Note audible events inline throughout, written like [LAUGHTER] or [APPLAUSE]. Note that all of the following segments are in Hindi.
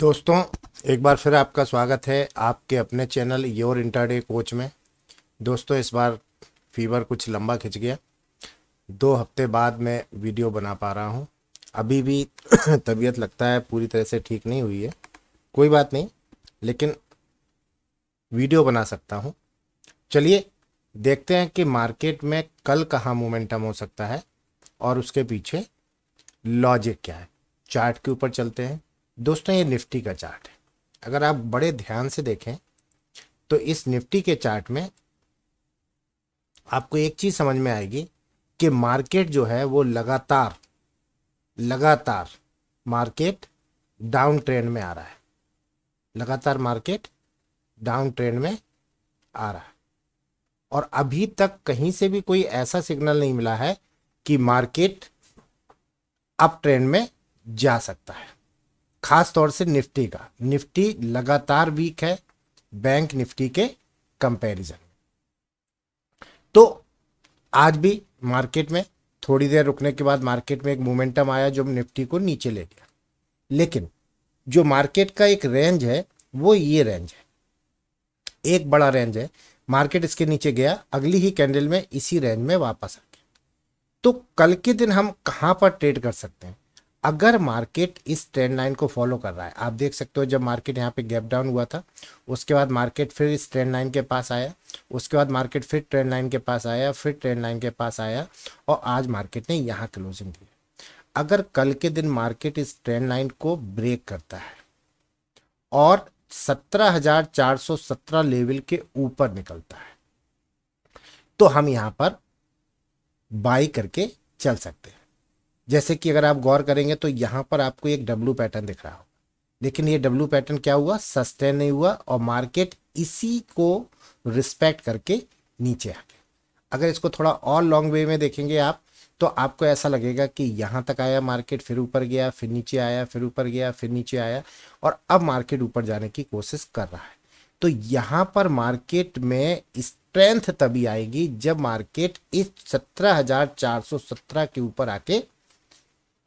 दोस्तों एक बार फिर आपका स्वागत है आपके अपने चैनल योर इंटरडे कोच में दोस्तों इस बार फीवर कुछ लंबा खिंच गया दो हफ्ते बाद मैं वीडियो बना पा रहा हूँ अभी भी [COUGHS] तबीयत लगता है पूरी तरह से ठीक नहीं हुई है कोई बात नहीं लेकिन वीडियो बना सकता हूँ चलिए देखते हैं कि मार्केट में कल कहाँ मोमेंटम हो सकता है और उसके पीछे लॉजिक क्या है चार्ट के ऊपर चलते हैं दोस्तों ये निफ्टी का चार्ट है अगर आप बड़े ध्यान से देखें तो इस निफ्टी के चार्ट में आपको एक चीज़ समझ में आएगी कि मार्केट जो है वो लगातार लगातार मार्केट डाउन ट्रेंड में आ रहा है लगातार मार्केट डाउन ट्रेंड में आ रहा है और अभी तक कहीं से भी कोई ऐसा सिग्नल नहीं मिला है कि मार्केट अप ट्रेंड में जा सकता है खास तौर से निफ्टी का निफ्टी लगातार वीक है बैंक निफ्टी के कंपैरिजन में तो आज भी मार्केट में थोड़ी देर रुकने के बाद मार्केट में एक मोमेंटम आया जो निफ्टी को नीचे ले गया लेकिन जो मार्केट का एक रेंज है वो ये रेंज है एक बड़ा रेंज है मार्केट इसके नीचे गया अगली ही कैंडल में इसी रेंज में वापस आ गया तो कल के दिन हम कहाँ पर ट्रेड कर सकते हैं अगर मार्केट इस ट्रेंड लाइन को फॉलो कर रहा है आप देख सकते हो जब मार्केट यहाँ पे गैप डाउन हुआ था उसके बाद मार्केट फिर इस ट्रेंड लाइन के पास आया उसके बाद मार्केट फिर ट्रेंड लाइन के पास आया फिर ट्रेंड लाइन के पास आया और आज मार्केट ने यहाँ क्लोजिंग दी अगर कल के दिन मार्केट इस ट्रेंड लाइन को ब्रेक करता है और सत्रह लेवल के ऊपर निकलता है तो हम यहाँ पर बाई करके चल सकते हैं जैसे कि अगर आप गौर करेंगे तो यहाँ पर आपको एक डब्लू पैटर्न दिख रहा होगा लेकिन ये डब्लू पैटर्न क्या हुआ सस्टेन नहीं हुआ और मार्केट इसी को रिस्पेक्ट करके नीचे आ गया अगर इसको थोड़ा और लॉन्ग वे में देखेंगे आप तो आपको ऐसा लगेगा कि यहाँ तक आया मार्केट फिर ऊपर गया फिर नीचे आया फिर ऊपर गया फिर नीचे आया और अब मार्केट ऊपर जाने की कोशिश कर रहा है तो यहाँ पर मार्केट में स्ट्रेंथ तभी आएगी जब मार्केट इस सत्रह के ऊपर आके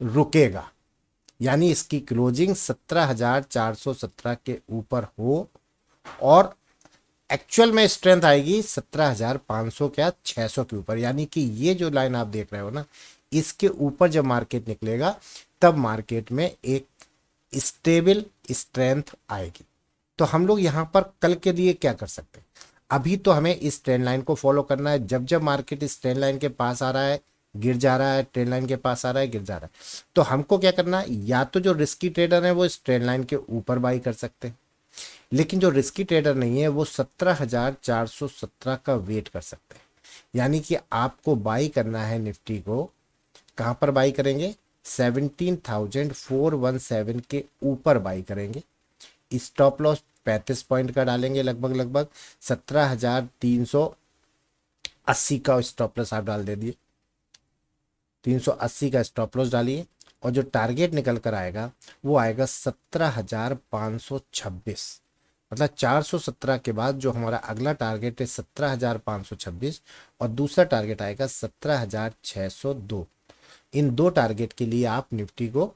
रुकेगा यानी इसकी क्लोजिंग 17,417 के ऊपर हो और एक्चुअल में स्ट्रेंथ आएगी 17,500 क्या 600 के ऊपर यानी कि ये जो लाइन आप देख रहे हो ना इसके ऊपर जब मार्केट निकलेगा तब मार्केट में एक स्टेबल स्ट्रेंथ आएगी तो हम लोग यहाँ पर कल के लिए क्या कर सकते हैं अभी तो हमें इस ट्रेंड लाइन को फॉलो करना है जब जब मार्केट इस ट्रेंड लाइन के पास आ रहा है गिर जा रहा है ट्रेन लाइन के पास आ रहा है गिर जा रहा है तो हमको क्या करना है या तो जो रिस्की ट्रेडर है वो इस ट्रेन लाइन के ऊपर बाई कर सकते हैं लेकिन जो रिस्की ट्रेडर नहीं है वो सत्रह हजार चार सौ सत्रह का वेट कर सकते हैं यानी कि आपको बाई करना है निफ्टी को कहाँ पर बाई करेंगे seventeen thousand four one seven के ऊपर बाई करेंगे स्टॉप लॉस पैंतीस पॉइंट का डालेंगे लगभग लगभग सत्रह हजार तीन सौ अस्सी का स्टॉप लॉस आप डाल दे दिए 380 का स्टॉप लॉस डालिए और जो टारगेट निकल कर आएगा वो आएगा 17,526 मतलब 417 के बाद जो हमारा अगला टारगेट है 17,526 और दूसरा टारगेट आएगा 17,602 इन दो टारगेट के लिए आप निफ्टी को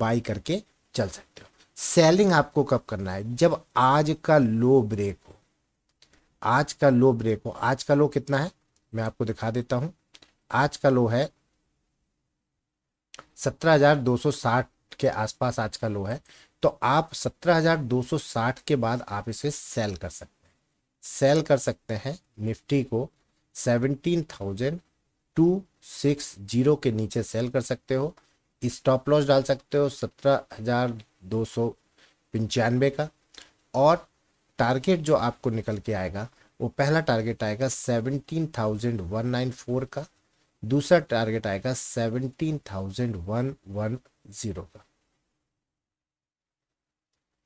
बाई करके चल सकते हो सेलिंग आपको कब करना है जब आज का लो ब्रेक हो आज का लो ब्रेक हो आज का लो कितना है मैं आपको दिखा देता हूं आज का लो है 17,260 के आसपास आज का लो है तो आप 17,260 के बाद आप इसे सेल कर सकते हैं सेल कर सकते हैं निफ्टी को 17,260 के नीचे सेल कर सकते हो स्टॉप लॉस डाल सकते हो सत्रह हजार दो सौ पंचानवे का और टारगेट जो आपको निकल के आएगा वो पहला टारगेट आएगा seventeen thousand one nine four का दूसरा टारगेट आएगा seventeen thousand one one zero का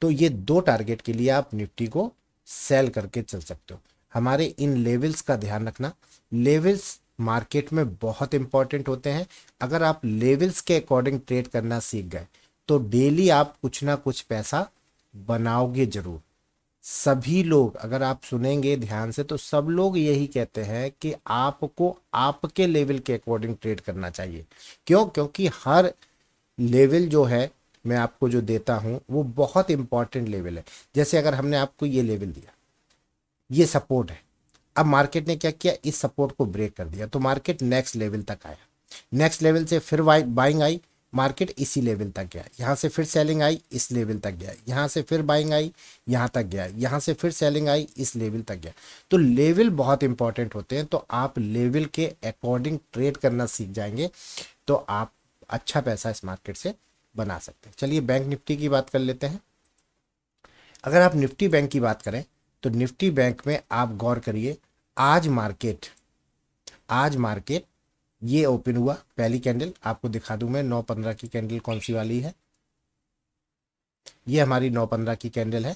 तो ये दो टारगेट के लिए आप निफ्टी को सेल करके चल सकते हो हमारे इन लेवल्स का ध्यान रखना लेवल्स मार्केट में बहुत इंपॉर्टेंट होते हैं अगर आप लेवल्स के अकॉर्डिंग ट्रेड करना सीख गए तो डेली आप कुछ ना कुछ पैसा बनाओगे जरूर सभी लोग अगर आप सुनेंगे ध्यान से तो सब लोग यही कहते हैं कि आपको आपके लेवल के अकॉर्डिंग ट्रेड करना चाहिए क्यों क्योंकि हर लेवल जो है मैं आपको जो देता हूं वो बहुत इंपॉर्टेंट लेवल है जैसे अगर हमने आपको ये लेवल दिया ये सपोर्ट है अब मार्केट ने क्या किया इस सपोर्ट को ब्रेक कर दिया तो मार्केट नेक्स्ट लेवल तक आया नेक्स्ट लेवल से फिर बाइंग आई मार्केट इसी लेवल तक गया यहाँ से फिर सेलिंग आई इस लेवल तक गया यहाँ से फिर बाइंग आई यहाँ तक गया यहाँ से फिर सेलिंग आई इस लेवल तक गया तो लेवल बहुत इंपॉर्टेंट होते हैं तो आप लेवल के अकॉर्डिंग ट्रेड करना सीख जाएंगे तो आप अच्छा पैसा इस मार्केट से बना सकते हैं चलिए बैंक निफ्टी की बात कर लेते हैं अगर आप निफ्टी बैंक की बात करें तो निफ्टी बैंक में आप गौर करिए आज मार्केट आज मार्केट ये ओपन हुआ पहली कैंडल आपको दिखा दूं मैं नौ पंद्रह की कैंडल कौन सी वाली है ये हमारी नौ पंद्रह की कैंडल है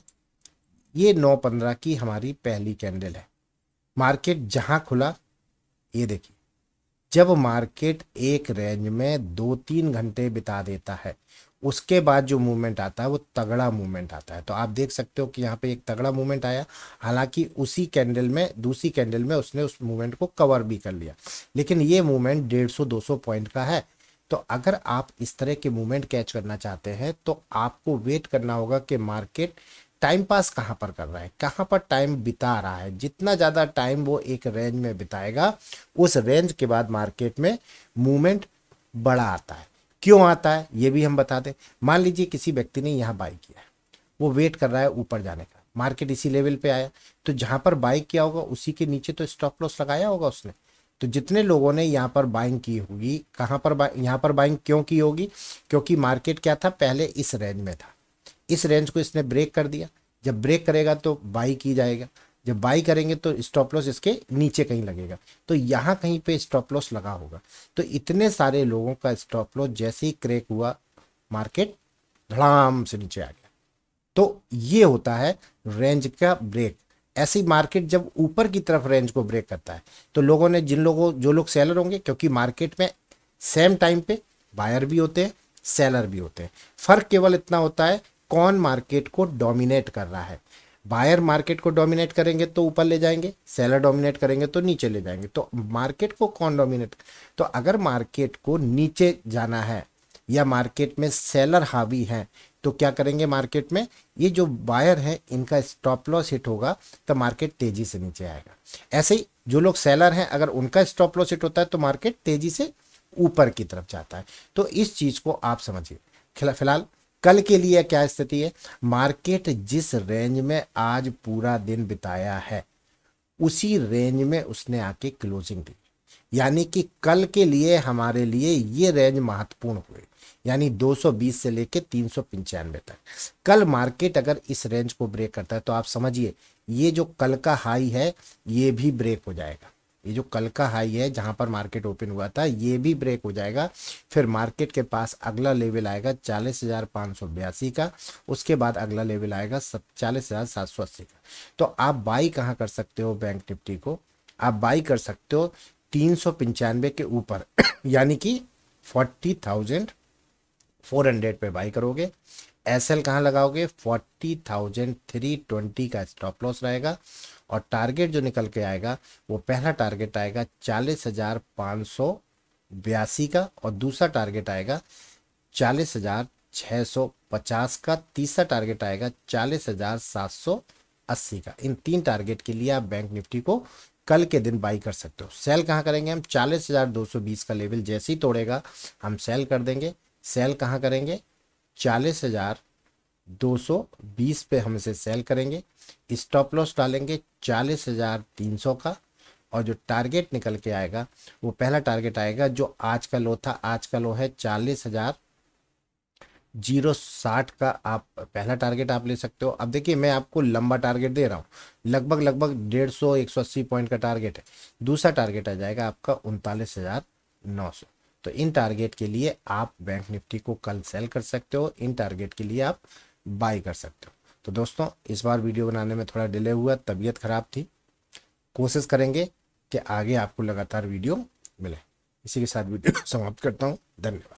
ये नौ पंद्रह की हमारी पहली कैंडल है मार्केट जहां खुला ये देखिए जब मार्केट एक रेंज में दो तीन घंटे बिता देता है उसके बाद जो मूवमेंट आता है वो तगड़ा मूवमेंट आता है तो आप देख सकते हो कि यहाँ पे एक तगड़ा मूवमेंट आया हालांकि उसी कैंडल में दूसरी कैंडल में उसने उस मूवमेंट को कवर भी कर लिया लेकिन ये मूवमेंट डेढ़ सौ दो सौ पॉइंट का है तो अगर आप इस तरह के मूवमेंट कैच करना चाहते हैं तो आपको वेट करना होगा कि मार्केट टाइम पास कहाँ पर कर रहा है कहाँ पर टाइम बिता रहा है जितना ज़्यादा टाइम वो एक रेंज में बिताएगा उस रेंज के बाद मार्केट में मूवमेंट बड़ा आता है क्यों आता है ये भी हम बता दें मान लीजिए किसी व्यक्ति ने यहाँ बाई किया है वो वेट कर रहा है ऊपर जाने का मार्केट इसी लेवल पे आया तो जहाँ पर बाई किया होगा उसी के नीचे तो स्टॉप लॉस लगाया होगा उसने तो जितने लोगों ने यहाँ पर बाइंग की होगी कहाँ पर यहाँ पर बाइंग क्यों की होगी क्योंकि मार्केट क्या था पहले इस रेंज में था इस रेंज को इसने ब्रेक कर दिया जब ब्रेक करेगा तो बाई की जाएगा जब बाई करेंगे तो स्टॉप लॉस इसके नीचे कहीं लगेगा तो यहाँ कहीं पे स्टॉप लॉस लगा होगा तो इतने सारे लोगों का स्टॉप लॉस जैसे ही क्रैक हुआ मार्केट धड़ाम से नीचे आ गया तो ये होता है रेंज का ब्रेक ऐसी मार्केट जब ऊपर की तरफ रेंज को ब्रेक करता है तो लोगों ने जिन लोगों जो लोग सेलर होंगे क्योंकि मार्केट में सेम टाइम पे बायर भी होते हैं सेलर भी होते हैं फर्क केवल इतना होता है कौन मार्केट को डोमिनेट कर रहा है बायर मार्केट को डोमिनेट करेंगे तो ऊपर ले जाएंगे सेलर डोमिनेट करेंगे तो नीचे ले जाएंगे तो मार्केट को कौन डोमिनेट तो अगर मार्केट को नीचे जाना है या मार्केट में सेलर हावी है तो क्या करेंगे मार्केट में ये जो बायर है इनका स्टॉप लॉस हिट होगा तो मार्केट तेजी से नीचे आएगा ऐसे ही जो लोग सेलर हैं अगर उनका स्टॉप लॉस हिट होता है तो मार्केट तेजी से ऊपर की तरफ जाता है तो इस चीज़ को आप समझिए फिलहाल कल के लिए क्या स्थिति है मार्केट जिस रेंज में आज पूरा दिन बिताया है उसी रेंज में उसने आके क्लोजिंग दी यानी कि कल के लिए हमारे लिए ये रेंज महत्वपूर्ण हुए यानी 220 से लेके तीन तक कल मार्केट अगर इस रेंज को ब्रेक करता है तो आप समझिए ये जो कल का हाई है ये भी ब्रेक हो जाएगा ये जो कल का हाई है जहां पर मार्केट ओपन हुआ था ये भी ब्रेक हो जाएगा फिर मार्केट के पास अगला लेवल आएगा चालीस हज़ार पांच सौ बयासी का उसके बाद अगला लेवल आएगा सब चालीस हज़ार सात सौ अस्सी का तो आप बाई कहाँ कर सकते हो बैंक निफ्टी को आप बाई कर सकते हो तीन सौ पंचानवे के ऊपर [COUGHS] यानी कि फोर्टी थाउजेंड फोर हंड्रेड पे बाई करोगे एस एल कहाँ लगाओगे फोर्टी थाउजेंड थ्री ट्वेंटी का स्टॉप लॉस रहेगा और टारगेट जो निकल के आएगा वो पहला टारगेट आएगा चालीस हजार पाँच सौ बयासी का और दूसरा टारगेट आएगा चालीस हजार छः सौ पचास का तीसरा टारगेट आएगा चालीस हजार सात सौ अस्सी का इन तीन टारगेट के लिए आप बैंक निफ्टी को कल के दिन बाई कर सकते हो सेल कहाँ करेंगे हम चालीस हजार दो सौ बीस का लेवल जैसे ही तोड़ेगा हम सेल कर देंगे सेल कहाँ करेंगे चालीस हजार 220 पे हम इसे सेल करेंगे स्टॉप लॉस डालेंगे 40,300 का और जो टारगेट निकल के आएगा वो पहला टारगेट आएगा जो आज का लो था आज का लो है चालीस हजार जीरो साठ का आप पहला टारगेट आप ले सकते हो अब देखिए मैं आपको लंबा टारगेट दे रहा हूँ लगभग लगभग डेढ़ सौ एक सौ अस्सी पॉइंट का टारगेट है दूसरा टारगेट आ जाएगा आपका उनतालीस हजार नौ सौ तो इन टारगेट के लिए आप बैंक निफ्टी को कल सेल कर सकते हो इन टारगेट के लिए आप बाई कर सकते हो तो दोस्तों इस बार वीडियो बनाने में थोड़ा डिले हुआ तबीयत ख़राब थी कोशिश करेंगे कि आगे आपको लगातार वीडियो मिले इसी के साथ वीडियो [LAUGHS] समाप्त करता हूँ धन्यवाद